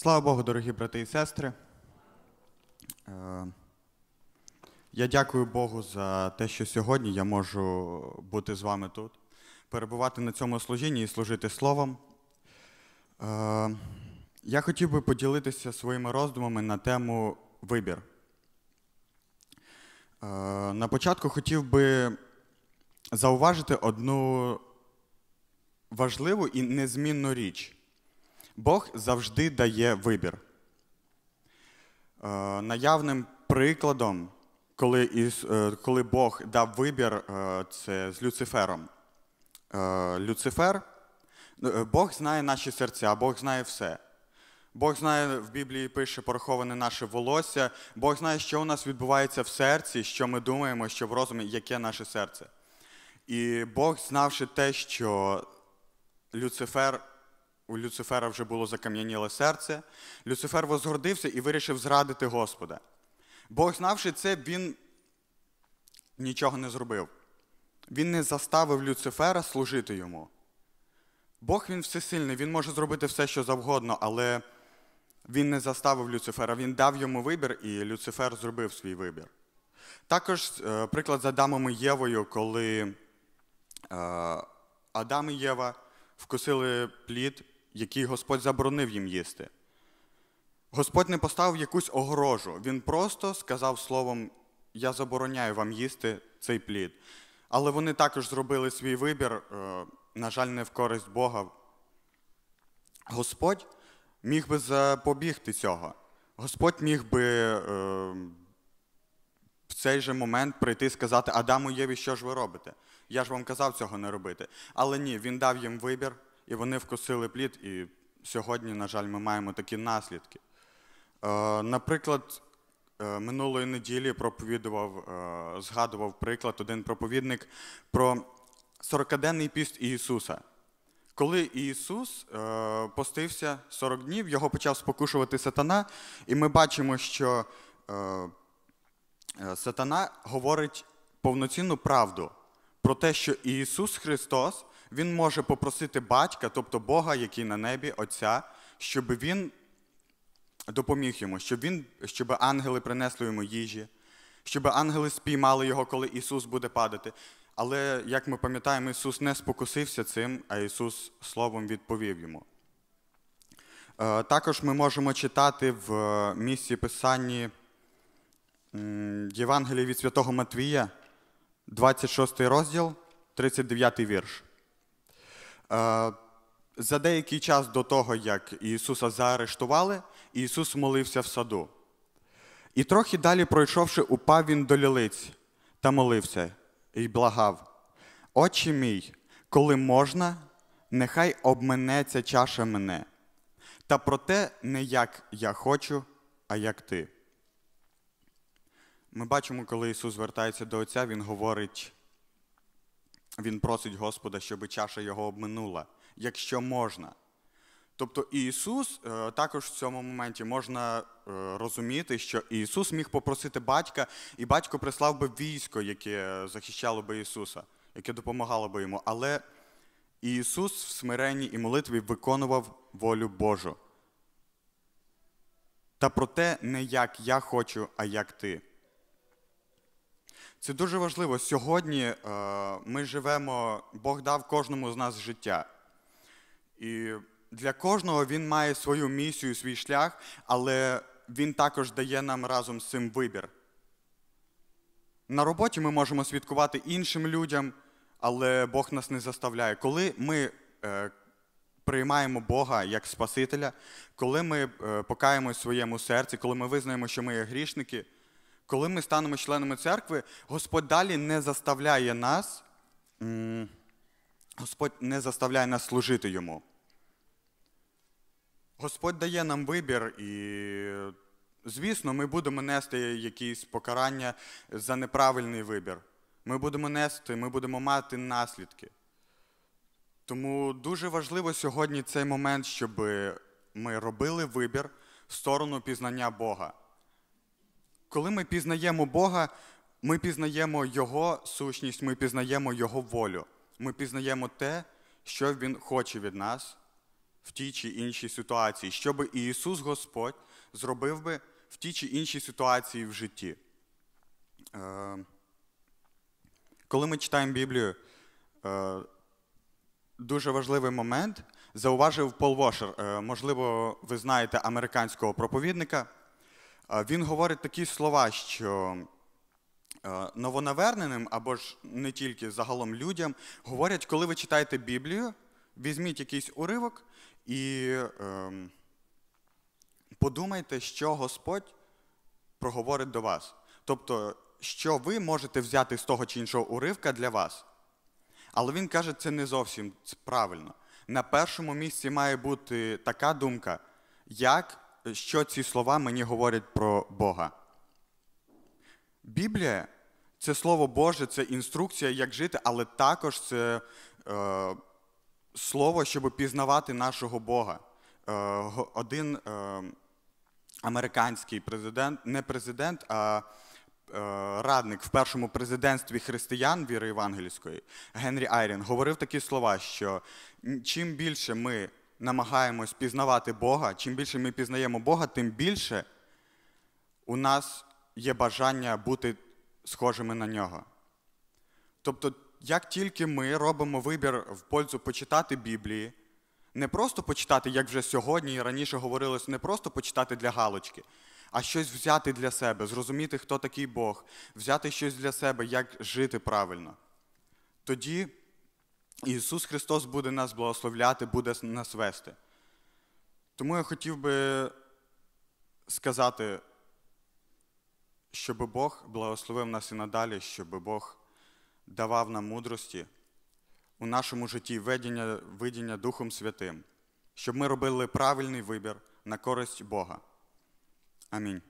Слава Богу, дорогі брати і сестри. Е, я дякую Богу за те, що сьогодні я можу бути з вами тут, перебувати на цьому служінні і служити словом. Е, я хотів би поділитися своїми роздумами на тему вибір. Е, на початку хотів би зауважити одну важливу і незмінну річ. Бог завжди дає вибір. Е, наявним прикладом, коли е, коли Бог дав вибір, е, це з Люцифером. Люцифер, ну, Бог знає наші серця, Бог знає все. Бог знає, в Біблії пише пораховане наше волосся. Бог знає, що у нас відбувається в серці, що ми думаємо, що в розумі, яке наше серце. І Бог, знавши те, що Люцифер у Люцифера вже було закам'яніле серце. Люцифер возгордився і вирішив зрадити Господа. Бог, знавши це, він нічого не зробив. Він не заставив Люцифера служити йому. Бог він всесильний, він може зробити все, що завгодно, але він не заставив Люцифера, він дав йому вибір, і Люцифер зробив свій вибір. Також е, приклад з Адамом і Євою, коли е, Адам і Єва вкусили плід який Господь заборонив їм їсти. Господь не поставив якусь огорожу. Він просто сказав словом: Я забороняю вам їсти цей плід. Але вони також зробили свій вибір, е, на жаль, не в користь Бога. Господь міг би запобігти цього. Господь міг би е, в цей же момент прийти і сказати Адаму Єві, що ж ви робите? Я ж вам казав цього не робити. Але ні, він дав їм вибір і вони вкусили плід. І сьогодні, на жаль, ми маємо такі наслідки. Е, наприклад, е, минулої неділі проповідував, е, згадував приклад один проповідник про 40-денний піст Ісуса. Коли Ісус постився 40 днів, його почав спокушувати сатана, і ми бачимо, що сатана говорить повноцінну правду про те, що Ісус Христос він може попросити батька, тобто Бога, який на небі, Отця, щоб він допоміг йому, щоб він, щоб ангели принесли йому їжі, щоб ангели спіймали його, коли Ісус буде падати. Але, як ми пам'ятаємо, Ісус не спокусився цим, а Ісус Словом відповів йому. Е, також ми можемо читати в е, місці Писанні Євангелії від Святого Матвія, 26 розділ, 39 вірш. Е, за деякий час до того, як Ісуса заарештували, Ісус молився в саду. І трохи далі, пройшовши, упав він до лілиць та молився і благав. Отче мій, коли можна, нехай обменеться чаша мене, та про те, не як я хочу, а як ти. Ми бачимо, коли Ісус вертається до Отця, Він говорить він просить Господа, щоб чаша його обминула, якщо можна. Тобто Ісус е, також в цьому моменті можна е, розуміти, що Ісус міг попросити батька, і батько прислав би військо, яке захищало би Ісуса, яке допомагало би йому. Але Ісус в смиренні і молитві виконував волю Божу. Та проте не як я хочу, а як ти. Це дуже важливо. Сьогодні е, ми живемо, Бог дав кожному з нас життя. І для кожного він має свою місію, свій шлях, але він також дає нам разом з цим вибір. На роботі ми можемо свідкувати іншим людям, але Бог нас не заставляє. Коли ми е, приймаємо Бога як Спасителя, коли ми е, покаємось в своєму серці, коли ми визнаємо, що ми є грішники коли ми станемо членами церкви, Господь далі не заставляє нас, Господь не заставляє нас служити Йому. Господь дає нам вибір, і, звісно, ми будемо нести якісь покарання за неправильний вибір. Ми будемо нести, ми будемо мати наслідки. Тому дуже важливо сьогодні цей момент, щоб ми робили вибір в сторону пізнання Бога. Коли ми пізнаємо Бога, ми пізнаємо Його сущність, ми пізнаємо Його волю. Ми пізнаємо те, що Він хоче від нас в тій чи іншій ситуації, що би Ісус Господь зробив би в тій чи іншій ситуації в житті. Е, коли ми читаємо Біблію, е, дуже важливий момент зауважив Пол Вошер. Е, можливо, ви знаєте американського проповідника він говорить такі слова, що новонаверненим або ж не тільки загалом людям говорять, коли ви читаєте Біблію, візьміть якийсь уривок і ем, подумайте, що Господь проговорить до вас. Тобто, що ви можете взяти з того чи іншого уривка для вас. Але він каже, це не зовсім правильно. На першому місці має бути така думка, як що ці слова мені говорять про Бога. Біблія це слово Боже, це інструкція, як жити, але також це е, слово, щоб пізнавати нашого Бога. Е, Один е, американський президент, не президент, а е, радник в першому президентстві християн віри Євангельської Генрі Айрін говорив такі слова, що чим більше ми намагаємось пізнавати Бога, чим більше ми пізнаємо Бога, тим більше у нас є бажання бути схожими на нього. Тобто, як тільки ми робимо вибір в пользу почитати Біблії, не просто почитати, як вже сьогодні і раніше говорилось, не просто почитати для галочки, а щось взяти для себе, зрозуміти, хто такий Бог, взяти щось для себе, як жити правильно. Тоді Ісус Христос буде нас благословляти, буде нас вести. Тому я хотів би сказати, щоб Бог благословив нас і надалі, щоб Бог давав нам мудрості у нашому житті видіння, видіння Духом Святим, щоб ми робили правильний вибір на користь Бога. Амінь.